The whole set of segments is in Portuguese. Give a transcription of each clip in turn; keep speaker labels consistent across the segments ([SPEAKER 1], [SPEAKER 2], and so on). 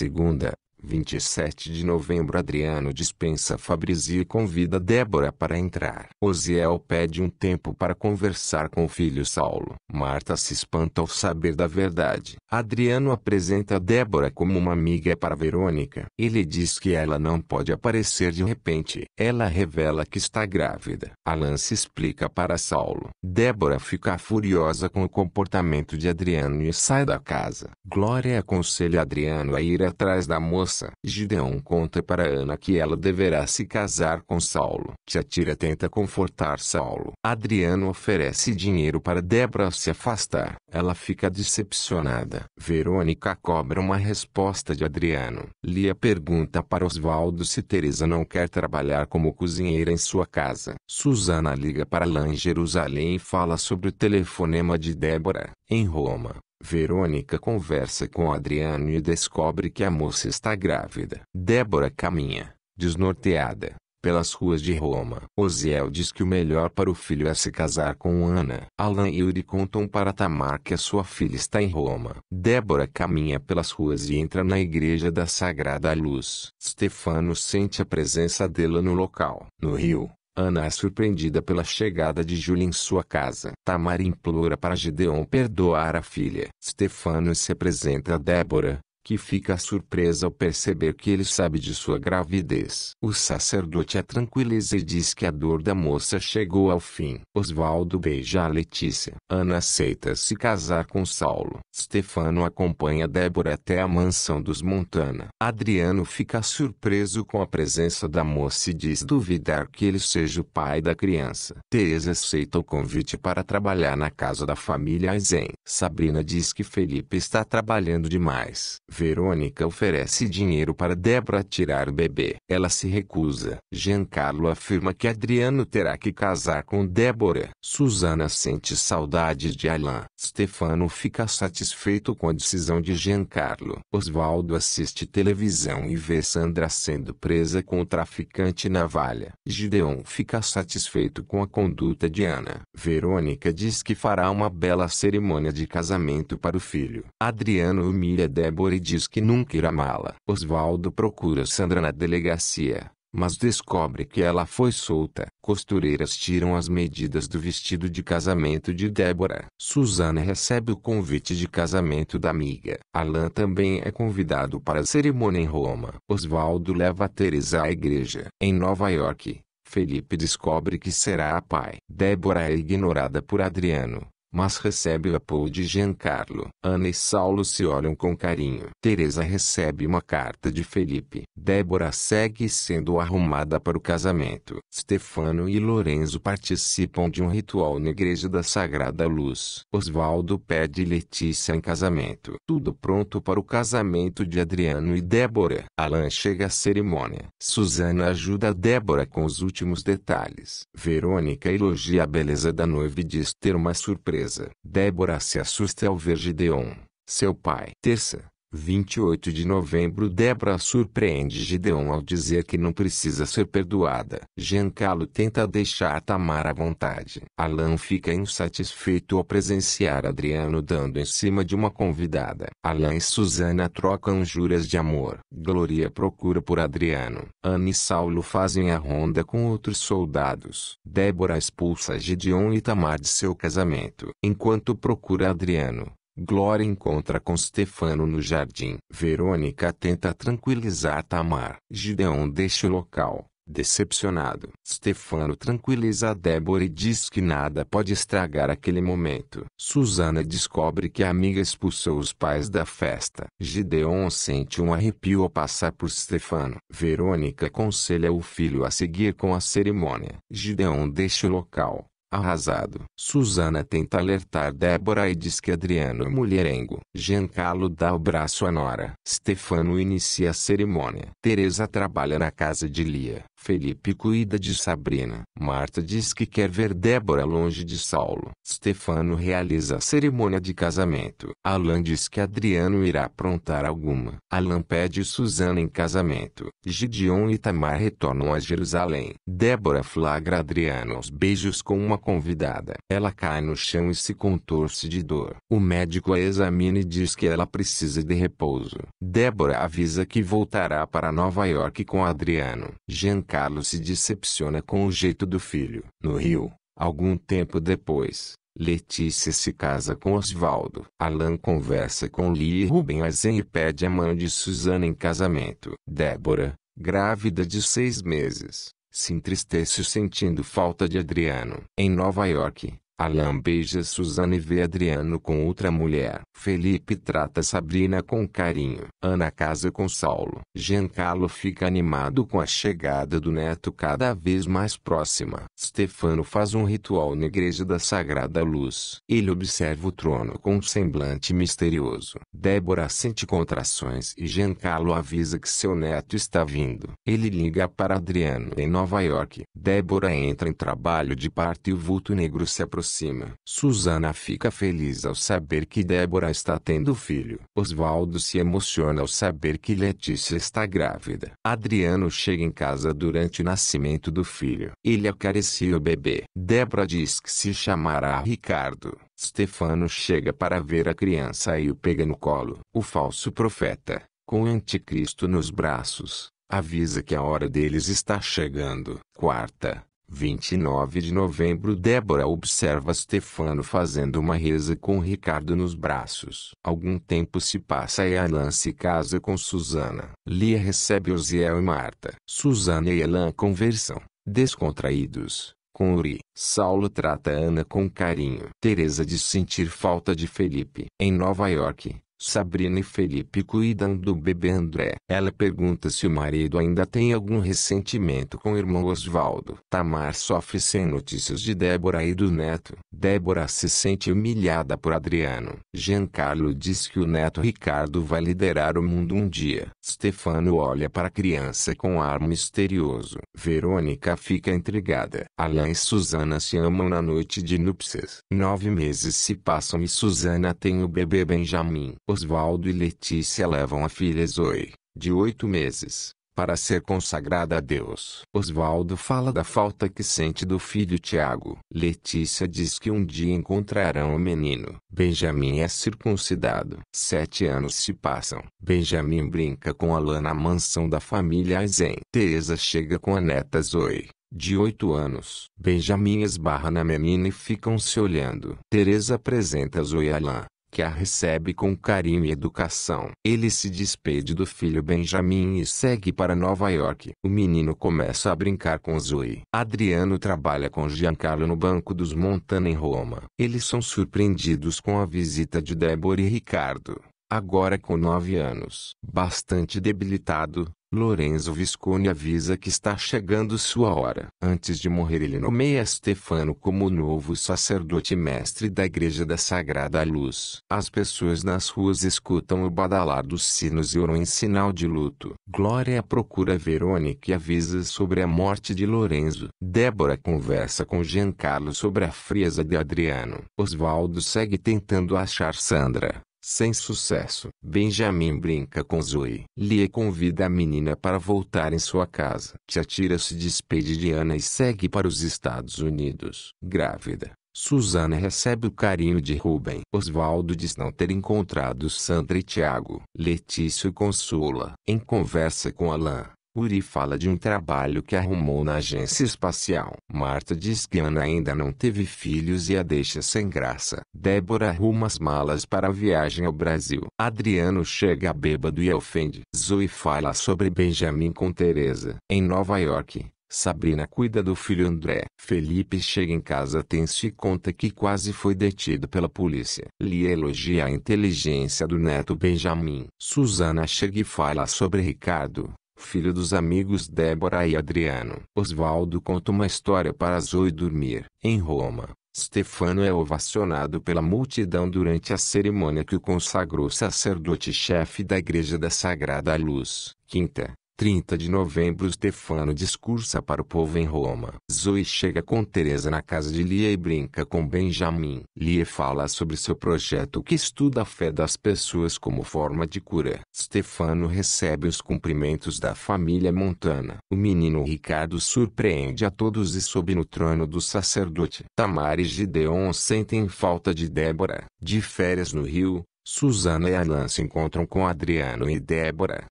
[SPEAKER 1] segunda 27 de novembro Adriano dispensa Fabrizio e convida Débora para entrar. Osiel pede um tempo para conversar com o filho Saulo. Marta se espanta ao saber da verdade. Adriano apresenta Débora como uma amiga para Verônica. Ele diz que ela não pode aparecer de repente. Ela revela que está grávida. Alan se explica para Saulo. Débora fica furiosa com o comportamento de Adriano e sai da casa. Glória aconselha Adriano a ir atrás da moça moça. Gideão conta para Ana que ela deverá se casar com Saulo. Tiatira tenta confortar Saulo. Adriano oferece dinheiro para Débora se afastar. Ela fica decepcionada. Verônica cobra uma resposta de Adriano. Lia pergunta para Osvaldo se Teresa não quer trabalhar como cozinheira em sua casa. Susana liga para lá em Jerusalém e fala sobre o telefonema de Débora, em Roma. Verônica conversa com Adriano e descobre que a moça está grávida. Débora caminha, desnorteada, pelas ruas de Roma. Osiel diz que o melhor para o filho é se casar com Ana. Alan e Yuri contam para Tamar que a sua filha está em Roma. Débora caminha pelas ruas e entra na igreja da Sagrada Luz. Stefano sente a presença dela no local. No rio, Ana é surpreendida pela chegada de Júlia em sua casa. Tamara implora para Gideon perdoar a filha. Stefano se apresenta a Débora, que fica surpresa ao perceber que ele sabe de sua gravidez. O sacerdote a tranquiliza e diz que a dor da moça chegou ao fim. Osvaldo beija a Letícia. Ana aceita se casar com Saulo. Stefano acompanha Débora até a mansão dos Montana. Adriano fica surpreso com a presença da moça e diz duvidar que ele seja o pai da criança. Teresa aceita o convite para trabalhar na casa da família Aizen. Sabrina diz que Felipe está trabalhando demais. Verônica oferece dinheiro para Débora tirar o bebê. Ela se recusa. Giancarlo afirma que Adriano terá que casar com Débora. Susana sente saudade de Alan. Stefano fica satisfeito com a decisão de Giancarlo. Oswaldo assiste televisão e vê Sandra sendo presa com o traficante navalha. Gideon fica satisfeito com a conduta de Ana. Verônica diz que fará uma bela cerimônia de casamento para o filho. Adriano humilha Débora diz que nunca irá amá-la. Osvaldo procura Sandra na delegacia, mas descobre que ela foi solta. Costureiras tiram as medidas do vestido de casamento de Débora. Susana recebe o convite de casamento da amiga. Alan também é convidado para a cerimônia em Roma. Osvaldo leva Teresa à igreja. Em Nova York, Felipe descobre que será a pai. Débora é ignorada por Adriano mas recebe o apoio de Giancarlo. Ana e Saulo se olham com carinho. Teresa recebe uma carta de Felipe. Débora segue sendo arrumada para o casamento. Stefano e Lorenzo participam de um ritual na igreja da Sagrada Luz. Osvaldo pede Letícia em casamento. Tudo pronto para o casamento de Adriano e Débora. Alan chega à cerimônia. Susana ajuda Débora com os últimos detalhes. Verônica elogia a beleza da noiva e diz ter uma surpresa surpresa. Débora se assusta ao ver Gideon, seu pai. Terça. 28 de novembro Débora surpreende Gideon ao dizer que não precisa ser perdoada. Giancarlo tenta deixar Tamar à vontade. Alan fica insatisfeito ao presenciar Adriano dando em cima de uma convidada. Alan e Susana trocam juras de amor. Gloria procura por Adriano. Anne e Saulo fazem a ronda com outros soldados. Débora expulsa Gideon e Tamar de seu casamento. Enquanto procura Adriano, Glória encontra com Stefano no jardim. Verônica tenta tranquilizar Tamar. Gideon deixa o local, decepcionado. Stefano tranquiliza Débora e diz que nada pode estragar aquele momento. Susana descobre que a amiga expulsou os pais da festa. Gideon sente um arrepio ao passar por Stefano. Verônica aconselha o filho a seguir com a cerimônia. Gideon deixa o local Arrasado. Susana tenta alertar Débora e diz que Adriano é mulherengo. Giancarlo dá o braço a nora. Stefano inicia a cerimônia. Teresa trabalha na casa de Lia. Felipe cuida de Sabrina. Marta diz que quer ver Débora longe de Saulo. Stefano realiza a cerimônia de casamento. Alan diz que Adriano irá aprontar alguma. Alan pede Suzana em casamento. Gideon e Tamar retornam a Jerusalém. Débora flagra Adriano aos beijos com uma convidada. Ela cai no chão e se contorce de dor. O médico a examina e diz que ela precisa de repouso. Débora avisa que voltará para Nova York com Adriano. Gente. Carlos se decepciona com o jeito do filho. No Rio, algum tempo depois, Letícia se casa com Oswaldo. Alan conversa com Lee e Ruben Azen e pede a mão de Suzana em casamento. Débora, grávida de seis meses, se entristece sentindo falta de Adriano. Em Nova York, Alan beija Suzana e vê Adriano com outra mulher. Felipe trata Sabrina com carinho. Ana casa com Saulo. Giancarlo fica animado com a chegada do neto cada vez mais próxima. Stefano faz um ritual na igreja da Sagrada Luz. Ele observa o trono com um semblante misterioso. Débora sente contrações e Giancarlo avisa que seu neto está vindo. Ele liga para Adriano em Nova York. Débora entra em trabalho de parto e o vulto negro se aproxima cima. Susana fica feliz ao saber que Débora está tendo filho. Osvaldo se emociona ao saber que Letícia está grávida. Adriano chega em casa durante o nascimento do filho. Ele acaricia o bebê. Débora diz que se chamará Ricardo. Stefano chega para ver a criança e o pega no colo. O falso profeta, com o anticristo nos braços, avisa que a hora deles está chegando. Quarta. 29 de novembro Débora observa Stefano fazendo uma reza com Ricardo nos braços. Algum tempo se passa e Alan se casa com Susana. Lia recebe Osiel e Marta. Susana e Alan conversam, descontraídos, com Uri. Saulo trata Ana com carinho. Teresa de sentir falta de Felipe. Em Nova York, Sabrina e Felipe cuidam do bebê André. Ela pergunta se o marido ainda tem algum ressentimento com o irmão Osvaldo. Tamar sofre sem notícias de Débora e do neto. Débora se sente humilhada por Adriano. Giancarlo diz que o neto Ricardo vai liderar o mundo um dia. Stefano olha para a criança com ar misterioso. Verônica fica intrigada. Alain e Susana se amam na noite de núpcias. Nove meses se passam e Susana tem o bebê Benjamin. Oswaldo e Letícia levam a filha Zoe, de oito meses, para ser consagrada a Deus. Oswaldo fala da falta que sente do filho Tiago. Letícia diz que um dia encontrarão o menino. Benjamin é circuncidado. Sete anos se passam. Benjamin brinca com Alan na mansão da família Aizen. Teresa chega com a neta Zoe. De oito anos, Benjamin esbarra na menina e ficam se olhando. Teresa apresenta Zoe a Alan que a recebe com carinho e educação. Ele se despede do filho Benjamin e segue para Nova York. O menino começa a brincar com Zoe. Adriano trabalha com Giancarlo no Banco dos Montana em Roma. Eles são surpreendidos com a visita de Débora e Ricardo. Agora com nove anos, bastante debilitado, Lorenzo Viscone avisa que está chegando sua hora. Antes de morrer ele nomeia Stefano como novo sacerdote mestre da Igreja da Sagrada Luz. As pessoas nas ruas escutam o badalar dos sinos e oram em sinal de luto. Glória procura Verônica e avisa sobre a morte de Lorenzo. Débora conversa com Giancarlo sobre a frieza de Adriano. Osvaldo segue tentando achar Sandra. Sem sucesso, Benjamin brinca com Zoe. Lia convida a menina para voltar em sua casa. Tira se despede de Ana e segue para os Estados Unidos. Grávida, Susana recebe o carinho de Ruben. Oswaldo diz não ter encontrado Sandra e Tiago. Letícia o consola. Em conversa com Alain, Uri fala de um trabalho que arrumou na agência espacial. Marta diz que Ana ainda não teve filhos e a deixa sem graça. Débora arruma as malas para a viagem ao Brasil. Adriano chega bêbado e ofende. Zoe fala sobre Benjamin com Teresa. Em Nova York, Sabrina cuida do filho André. Felipe chega em casa tenso e conta que quase foi detido pela polícia. Lia elogia a inteligência do neto Benjamin. Susana chega e fala sobre Ricardo filho dos amigos Débora e Adriano. Oswaldo conta uma história para Zoe dormir. Em Roma, Stefano é ovacionado pela multidão durante a cerimônia que o consagrou sacerdote-chefe da Igreja da Sagrada Luz. Quinta, 30 de novembro Stefano discursa para o povo em Roma. Zoe chega com Teresa na casa de Lia e brinca com Benjamin. Lia fala sobre seu projeto que estuda a fé das pessoas como forma de cura. Stefano recebe os cumprimentos da família Montana. O menino Ricardo surpreende a todos e sobe no trono do sacerdote. Tamar e Gideon sentem falta de Débora. De férias no Rio, Susana e Alan se encontram com Adriano e Débora.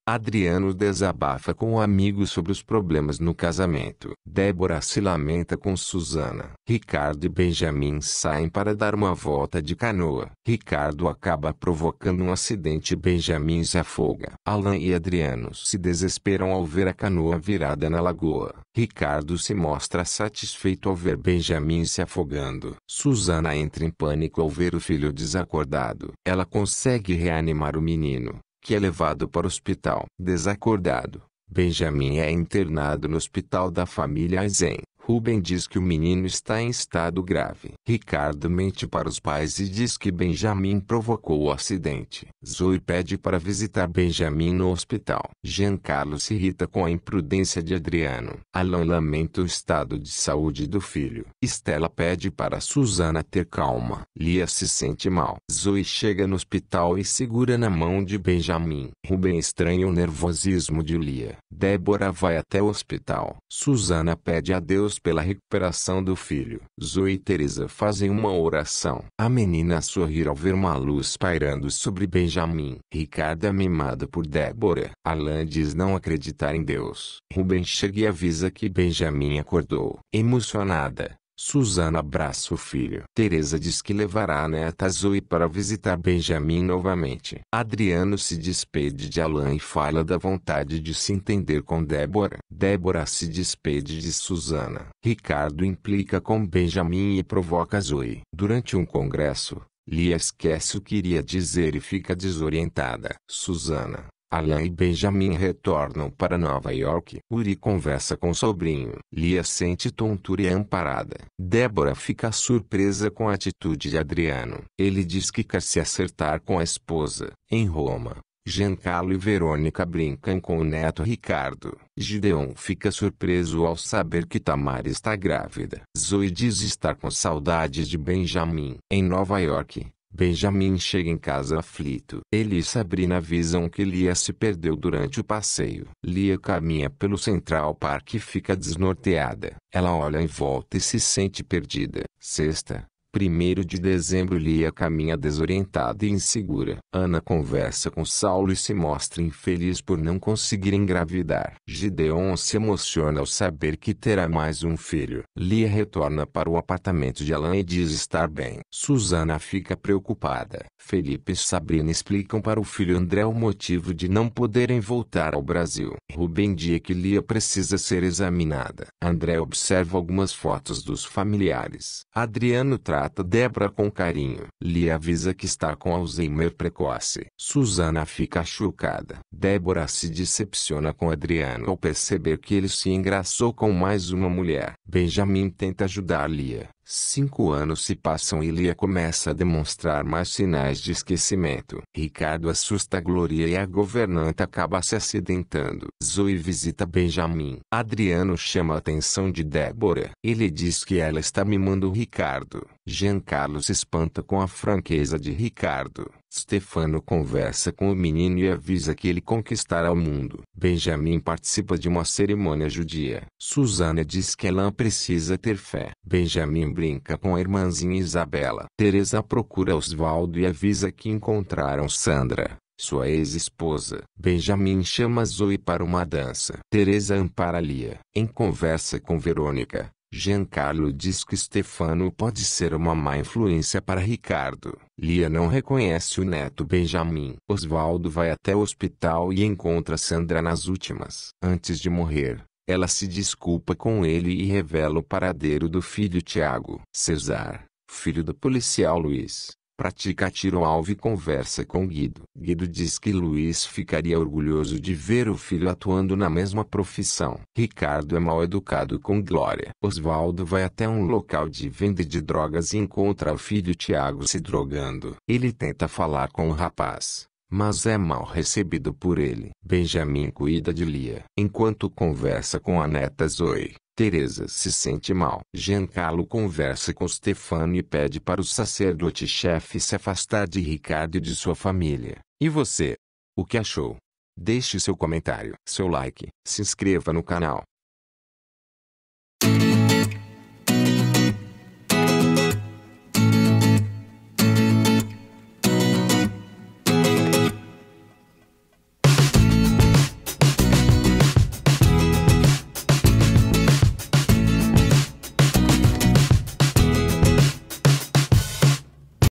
[SPEAKER 1] Adriano desabafa com o um amigo sobre os problemas no casamento. Débora se lamenta com Susana. Ricardo e Benjamin saem para dar uma volta de canoa. Ricardo acaba provocando um acidente e Benjamin se afoga. Alan e Adriano se desesperam ao ver a canoa virada na lagoa. Ricardo se mostra satisfeito ao ver Benjamin se afogando. Susana entra em pânico ao ver o filho desacordado. Ela consegue reanimar o menino, que é levado para o hospital. Desacordado, Benjamin é internado no hospital da família Aizen. Ruben diz que o menino está em estado grave. Ricardo mente para os pais e diz que Benjamin provocou o acidente. Zoe pede para visitar Benjamin no hospital. Giancarlo se irrita com a imprudência de Adriano. Alan lamenta o estado de saúde do filho. Stella pede para Susana ter calma. Lia se sente mal. Zoe chega no hospital e segura na mão de Benjamin. Ruben estranha o nervosismo de Lia. Débora vai até o hospital. Susana pede a Deus pela recuperação do filho. Zoe e Teresa fazem uma oração. A menina sorri ao ver uma luz pairando sobre Benjamin. Ricardo é mimado por Débora. Alan diz não acreditar em Deus. Ruben chega e avisa que Benjamin acordou. Emocionada, Suzana abraça o filho. Teresa diz que levará a neta Zoe para visitar Benjamin novamente. Adriano se despede de Alan e fala da vontade de se entender com Débora. Débora se despede de Suzana. Ricardo implica com Benjamin e provoca Zoe. Durante um congresso, Lia esquece o que iria dizer e fica desorientada. Suzana Alan e Benjamin retornam para Nova York. Uri conversa com o sobrinho. Lia sente tontura e é amparada. Débora fica surpresa com a atitude de Adriano. Ele diz que quer se acertar com a esposa. Em Roma, Giancarlo e Verônica brincam com o neto Ricardo. Gideon fica surpreso ao saber que Tamara está grávida. Zoe diz estar com saudades de Benjamin. Em Nova York, Benjamin chega em casa aflito. Ele e Sabrina avisam que Lia se perdeu durante o passeio. Lia caminha pelo Central Park e fica desnorteada. Ela olha em volta e se sente perdida. Sexta, primeiro de dezembro Lia é caminha desorientada e insegura. Ana conversa com Saulo e se mostra infeliz por não conseguir engravidar. Gideon se emociona ao saber que terá mais um filho. Lia retorna para o apartamento de Alan e diz estar bem. Susana fica preocupada. Felipe e Sabrina explicam para o filho André o motivo de não poderem voltar ao Brasil. Rubem diz que Lia precisa ser examinada. André observa algumas fotos dos familiares. Adriano trata trata Débora com carinho. Lia avisa que está com Alzheimer precoce. Susana fica chocada. Débora se decepciona com Adriano ao perceber que ele se engraçou com mais uma mulher. Benjamin tenta ajudar Lia, Cinco anos se passam e Lia começa a demonstrar mais sinais de esquecimento. Ricardo assusta Gloria e a governanta acaba se acidentando. Zoe visita Benjamin. Adriano chama a atenção de Débora. Ele diz que ela está mimando Ricardo. Giancarlo se espanta com a franqueza de Ricardo. Stefano conversa com o menino e avisa que ele conquistará o mundo. Benjamin participa de uma cerimônia judia. Susana diz que ela precisa ter fé. Benjamin brinca com a irmãzinha Isabela. Teresa procura Osvaldo e avisa que encontraram Sandra sua ex-esposa. Benjamin chama Zoe para uma dança. Teresa ampara Lia. Em conversa com Verônica, Giancarlo diz que Stefano pode ser uma má influência para Ricardo. Lia não reconhece o neto Benjamin. Oswaldo vai até o hospital e encontra Sandra nas últimas. Antes de morrer, ela se desculpa com ele e revela o paradeiro do filho Tiago. Cesar, filho do policial Luiz, pratica tiro alvo e conversa com Guido. Guido diz que Luiz ficaria orgulhoso de ver o filho atuando na mesma profissão. Ricardo é mal educado com Glória. Oswaldo vai até um local de venda de drogas e encontra o filho Tiago se drogando. Ele tenta falar com o rapaz. Mas é mal recebido por ele. Benjamin cuida de Lia. Enquanto conversa com a neta Zoe, Teresa se sente mal. Giancarlo conversa com Stefano e pede para o sacerdote-chefe se afastar de Ricardo e de sua família. E você? O que achou? Deixe seu comentário, seu like, se inscreva no canal